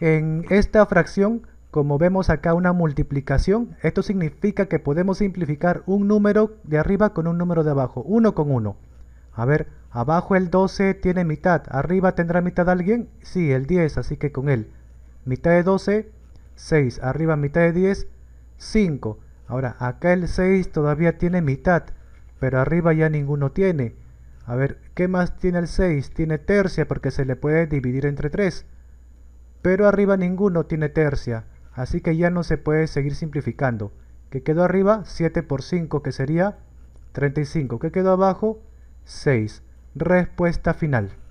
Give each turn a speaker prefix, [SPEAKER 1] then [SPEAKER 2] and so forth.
[SPEAKER 1] En esta fracción, como vemos acá una multiplicación, esto significa que podemos simplificar un número de arriba con un número de abajo, 1 con 1 A ver, abajo el 12 tiene mitad, arriba tendrá mitad alguien, sí, el 10, así que con él. Mitad de 12, 6, arriba mitad de 10, 5. Ahora, acá el 6 todavía tiene mitad, pero arriba ya ninguno tiene. A ver, ¿qué más tiene el 6? Tiene tercia porque se le puede dividir entre 3 pero arriba ninguno tiene tercia, así que ya no se puede seguir simplificando, ¿Qué quedó arriba 7 por 5 que sería 35, ¿Qué quedó abajo 6. Respuesta final.